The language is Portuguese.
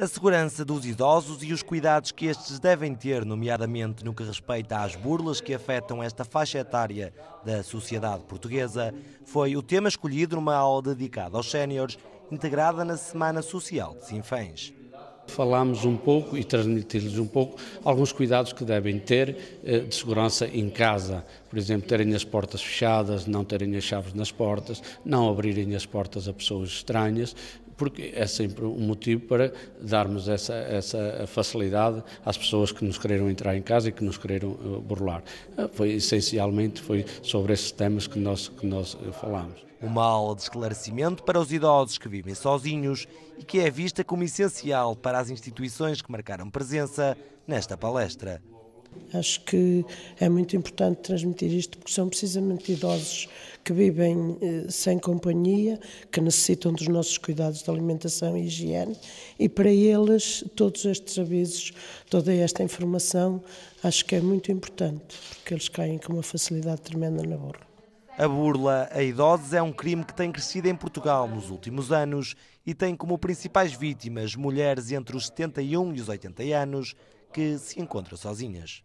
a segurança dos idosos e os cuidados que estes devem ter, nomeadamente no que respeita às burlas que afetam esta faixa etária da sociedade portuguesa, foi o tema escolhido numa aula dedicada aos séniores, integrada na Semana Social de Sinfãs falámos um pouco e transmitir-lhes um pouco alguns cuidados que devem ter eh, de segurança em casa. Por exemplo, terem as portas fechadas, não terem as chaves nas portas, não abrirem as portas a pessoas estranhas, porque é sempre um motivo para darmos essa, essa facilidade às pessoas que nos quereram entrar em casa e que nos quereram eh, burlar. Eh, foi essencialmente foi sobre esses temas que nós, que nós falámos. Uma aula de esclarecimento para os idosos que vivem sozinhos e que é vista como essencial para às instituições que marcaram presença nesta palestra. Acho que é muito importante transmitir isto porque são precisamente idosos que vivem eh, sem companhia, que necessitam dos nossos cuidados de alimentação e higiene, e para eles todos estes avisos, toda esta informação, acho que é muito importante porque eles caem com uma facilidade tremenda na borra. A burla a idosos é um crime que tem crescido em Portugal nos últimos anos e tem como principais vítimas mulheres entre os 71 e os 80 anos que se encontram sozinhas.